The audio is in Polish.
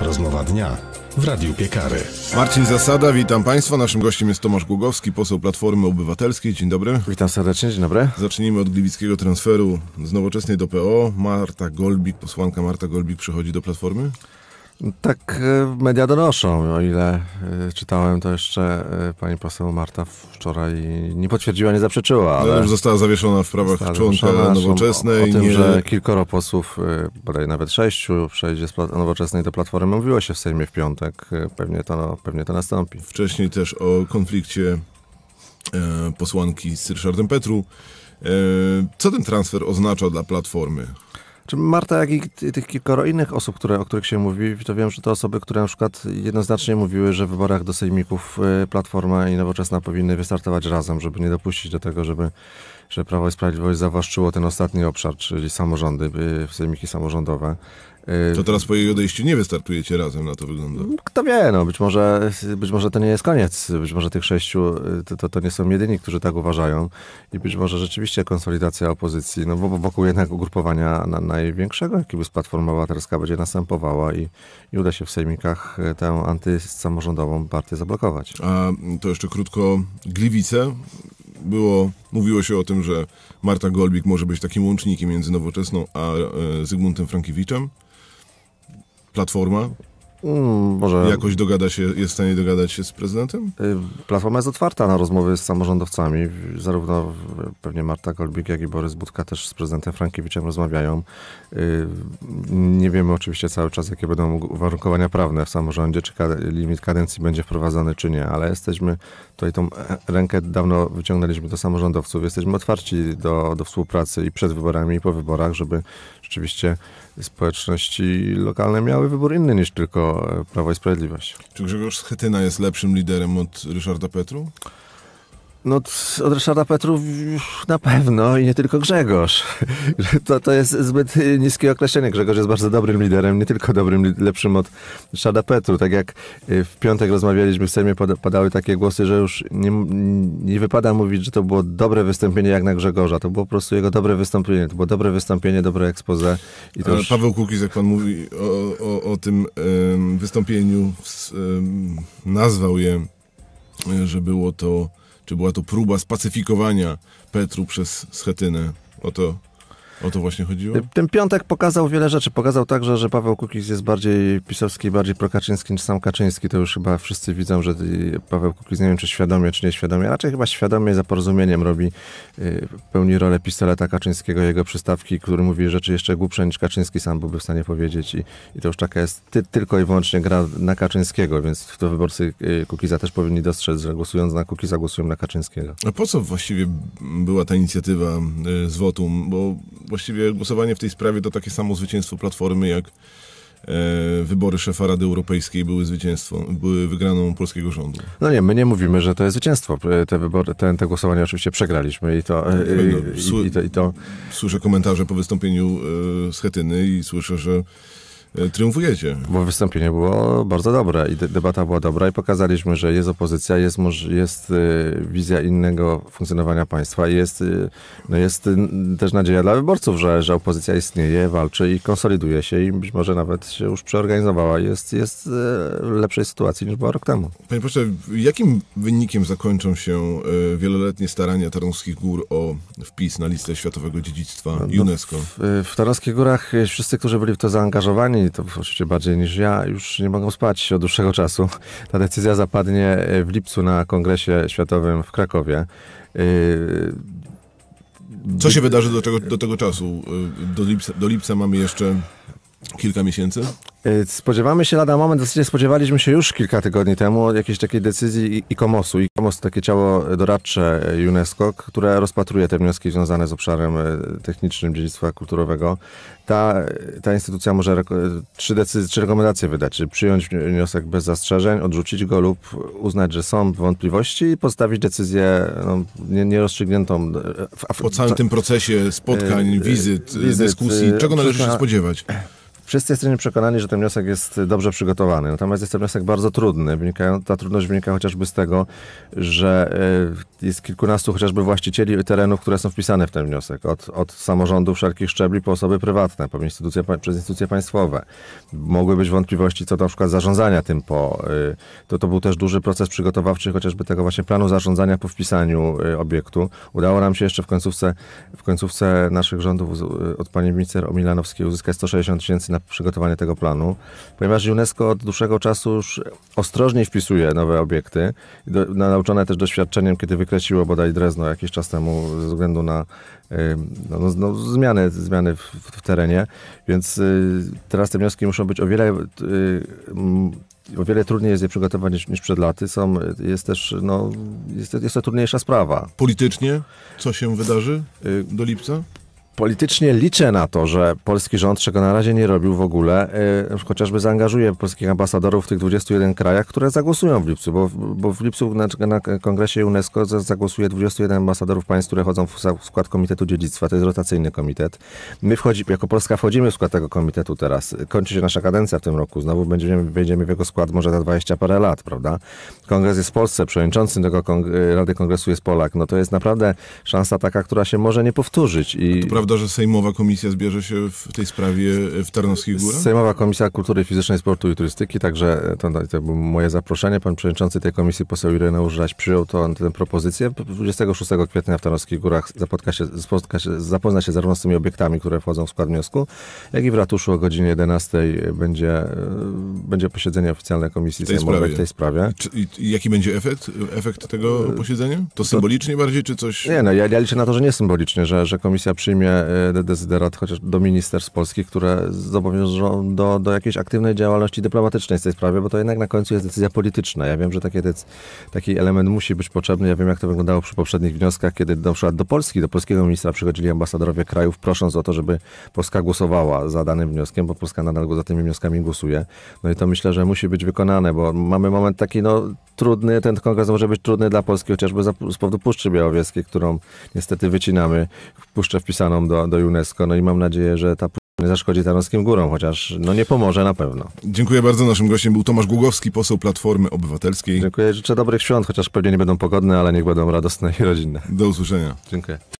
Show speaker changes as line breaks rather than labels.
Rozmowa dnia w Radiu Piekary. Marcin Zasada, witam Państwa. Naszym gościem jest Tomasz Głogowski, poseł Platformy Obywatelskiej. Dzień dobry. Witam serdecznie, dzień dobry. Zacznijmy od gliwickiego transferu z Nowoczesnej do PO. Marta Golbik, posłanka Marta Golbik przychodzi do Platformy?
Tak e, media donoszą, o ile e, czytałem to jeszcze e, pani poseł Marta wczoraj nie potwierdziła, nie zaprzeczyła. No, ale już została zawieszona w prawach członka Nowoczesnej. O, o tym, nie... że kilkoro posłów, bodaj nawet sześciu, przejdzie z Nowoczesnej do Platformy, mówiło się w Sejmie w piątek. Pewnie to, pewnie to nastąpi.
Wcześniej też o konflikcie posłanki z Ryszardem Petru. Co ten transfer oznacza dla Platformy? Czy Marta, jak i tych kilkoro innych osób,
które, o których się mówi, to wiem, że to osoby, które na przykład jednoznacznie mówiły, że w wyborach do sejmików y, Platforma i Nowoczesna powinny wystartować razem, żeby nie dopuścić do tego, żeby że Prawo i Sprawiedliwość zawłaszczyło ten ostatni obszar, czyli samorządy, y, sejmiki samorządowe. Y, to teraz po
jej odejściu nie wystartujecie razem, na to wygląda. No,
kto wie, no, być, może, być może to nie jest koniec. Być może tych sześciu y, to, to, to nie są jedyni, którzy tak uważają. I być może rzeczywiście konsolidacja opozycji, no wokół jednak ugrupowania na, największego, jakim jest Platforma Obywatelska, będzie następowała i, i uda się w sejmikach tę antysamorządową partię zablokować.
A to jeszcze krótko Gliwice było, mówiło się o tym, że Marta Golbik może być takim łącznikiem między nowoczesną a e, Zygmuntem Frankiewiczem. Platforma
Mm, może... Jakoś
dogada się, jest w stanie dogadać się z prezydentem?
Y, platforma jest otwarta na rozmowy z samorządowcami. Zarówno pewnie Marta Kolbik, jak i Borys Budka też z prezydentem Frankiewiczem rozmawiają. Y, nie wiemy oczywiście cały czas, jakie będą uwarunkowania prawne w samorządzie, czy limit kadencji będzie wprowadzony, czy nie, ale jesteśmy, tutaj tą rękę dawno wyciągnęliśmy do samorządowców, jesteśmy otwarci do, do współpracy i przed wyborami, i po wyborach, żeby rzeczywiście społeczności lokalne miały wybór inny niż tylko Prawo, i Sprawiedliwość.
Czy Grzegorz Schetyna jest lepszym liderem od Ryszarda Petru? No, od Ryszarda Petru
na pewno i nie tylko Grzegorz. To, to jest zbyt niskie określenie. Grzegorz jest bardzo dobrym liderem, nie tylko dobrym, lepszym od Ryszarda Petru. Tak jak y, w piątek rozmawialiśmy w Sejmie, padały takie głosy, że już nie, nie wypada mówić, że to było dobre wystąpienie jak na Grzegorza. To było po prostu jego dobre wystąpienie. To było dobre wystąpienie, dobre expose. I to już... Paweł
Kukiz, jak pan mówi o, o, o tym wystąpieniu, nazwał je, e, że było to czy była to próba spacyfikowania Petru przez Schetynę? Oto o to właśnie chodziło?
Ten piątek pokazał wiele rzeczy. Pokazał także, że Paweł Kukiz jest bardziej pisowski, bardziej prokaczyński niż sam Kaczyński. To już chyba wszyscy widzą, że Paweł Kukiz, nie wiem czy świadomie, czy nieświadomie, raczej chyba świadomie za porozumieniem robi, y, pełni rolę pistoleta Kaczyńskiego, jego przystawki, który mówi rzeczy jeszcze głupsze niż Kaczyński sam byłby w stanie powiedzieć. I, i to już taka jest ty, tylko i wyłącznie gra na Kaczyńskiego, więc to wyborcy y, Kukiza też powinni dostrzec, że głosując na Kukiza, głosują na Kaczyńskiego.
A po co właściwie była ta inicjatywa y, z wotum? Bo właściwie głosowanie w tej sprawie to takie samo zwycięstwo Platformy, jak e, wybory szefa Rady Europejskiej były zwycięstwo były wygraną polskiego rządu. No nie, my
nie mówimy, że to jest zwycięstwo. E, te wybory, te, te głosowania oczywiście przegraliśmy i to... E, I, i, i, to, i
to... Słyszę komentarze po wystąpieniu e, Schetyny i słyszę, że E, triumfujecie.
Bo wystąpienie było bardzo dobre i debata była dobra i pokazaliśmy, że jest opozycja, jest, jest e, wizja innego funkcjonowania państwa i jest, e, no jest też nadzieja dla wyborców, że, że opozycja istnieje, walczy i konsoliduje się i być może nawet się już przeorganizowała jest, jest w lepszej sytuacji niż była rok temu.
Panie proszę, jakim wynikiem zakończą się wieloletnie starania Tarnowskich Gór o wpis na listę Światowego Dziedzictwa no, no, UNESCO?
w, w Tarnowskich Górach wszyscy, którzy byli w to zaangażowani, oni to oczywiście bardziej niż ja, już nie mogą spać od dłuższego czasu. Ta decyzja zapadnie e, w lipcu na Kongresie Światowym w Krakowie. E,
Co się wydarzy do, czego, do tego czasu? E, do lipca, do lipca mamy jeszcze kilka miesięcy?
Y, spodziewamy się lada moment, w zasadzie spodziewaliśmy się już kilka tygodni temu jakiejś takiej decyzji ICOMOS-u. ICOMOS to takie ciało doradcze UNESCO, które rozpatruje te wnioski związane z obszarem y, technicznym dziedzictwa kulturowego. Ta, ta instytucja może trzy, decyzje, trzy rekomendacje wydać, czy przyjąć wniosek bez zastrzeżeń, odrzucić go lub uznać, że są wątpliwości i postawić decyzję no, nierozstrzygniętą. Nie po całym tym procesie spotkań, e, wizyt, wizyt dyskusji, e, czego należy się spodziewać? Wszyscy jesteśmy przekonani, że ten wniosek jest dobrze przygotowany. Natomiast jest to wniosek bardzo trudny. Wynika, ta trudność wynika chociażby z tego, że e, jest kilkunastu chociażby właścicieli terenów, które są wpisane w ten wniosek. Od, od wszelkich szczebli po osoby prywatne, po instytucje, przez instytucje państwowe. Mogły być wątpliwości co do na przykład zarządzania tym po... E, to, to był też duży proces przygotowawczy chociażby tego właśnie planu zarządzania po wpisaniu e, obiektu. Udało nam się jeszcze w końcówce, w końcówce naszych rządów od pani minister Omilanowskiej uzyskać 160 tysięcy na przygotowanie tego planu, ponieważ UNESCO od dłuższego czasu już ostrożnie wpisuje nowe obiekty, do, nauczone też doświadczeniem, kiedy wykreśliło bodaj Drezno jakiś czas temu ze względu na no, no, no, zmiany, zmiany w, w terenie, więc y, teraz te wnioski muszą być o wiele, y, o wiele trudniej jest je przygotować niż, niż przed laty. Są, jest też, no, jest, jest to trudniejsza sprawa. Politycznie?
Co się wydarzy y, do lipca?
politycznie liczę na to, że polski rząd, czego na razie nie robił w ogóle, y, chociażby zaangażuje polskich ambasadorów w tych 21 krajach, które zagłosują w lipcu, bo, bo w lipcu na, na kongresie UNESCO zagłosuje 21 ambasadorów państw, które chodzą w, skład Komitetu Dziedzictwa, to jest rotacyjny komitet. My wchodzi, jako Polska wchodzimy w skład tego komitetu teraz. Kończy się nasza kadencja w tym roku, znowu będziemy, będziemy w jego skład może za 20 parę lat, prawda? Kongres jest w Polsce, przewodniczącym tego kong Rady Kongresu jest Polak, no to jest naprawdę szansa taka, która się może nie powtórzyć i
prawda, że Sejmowa Komisja zbierze się w tej sprawie w Tarnowskich Górach? Sejmowa
Komisja Kultury Fizycznej, Sportu i Turystyki, także e, to, to było moje zaproszenie. Pan przewodniczący tej komisji, poseł Ireneusz Żaś, przyjął tę propozycję. 26 kwietnia w Tarnowskich Górach się, spotka się, zapozna się zarówno z tymi obiektami, które wchodzą w skład wniosku, jak i w ratuszu o godzinie 11 będzie, e, będzie posiedzenie oficjalne komisji tej sejmowej sprawie. w tej sprawie. Czy,
i, jaki będzie efekt, efekt tego posiedzenia? To e, symbolicznie to, bardziej, czy coś?
Nie, no ja, ja liczę na to, że nie symbolicznie, że, że komisja przyjmie właśnie e, dezyderat chociaż do ministerstw polskich, które zobowiążą do, do jakiejś aktywnej działalności dyplomatycznej w tej sprawie, bo to jednak na końcu jest decyzja polityczna. Ja wiem, że takie, taki element musi być potrzebny. Ja wiem, jak to wyglądało przy poprzednich wnioskach, kiedy na przykład do Polski, do polskiego ministra przychodzili ambasadorowie krajów, prosząc o to, żeby Polska głosowała za danym wnioskiem, bo Polska nadal za tymi wnioskami głosuje. No i to myślę, że musi być wykonane, bo mamy moment taki, no trudny, ten kongres może być trudny dla Polski, chociażby z powodu Puszczy Białowieskiej, którą niestety wycinamy, w puszczę wpisaną do, do UNESCO, no i mam nadzieję, że ta nie zaszkodzi Tarnowskim Górom, chociaż no nie pomoże na pewno.
Dziękuję bardzo. Naszym gościem był Tomasz Głogowski, poseł Platformy Obywatelskiej. Dziękuję. Życzę dobrych świąt,
chociaż pewnie nie będą pogodne, ale niech będą radosne i rodzinne. Do usłyszenia. Dziękuję.